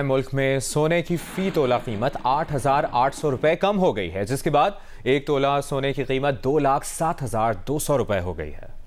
मुल्क में सोने की फी तोला कीमत आठ हजार आठ सौ रुपए कम हो गई है जिसके बाद एक तोला सोने की कीमत दो लाख सात हजार दो सौ रुपए हो गई है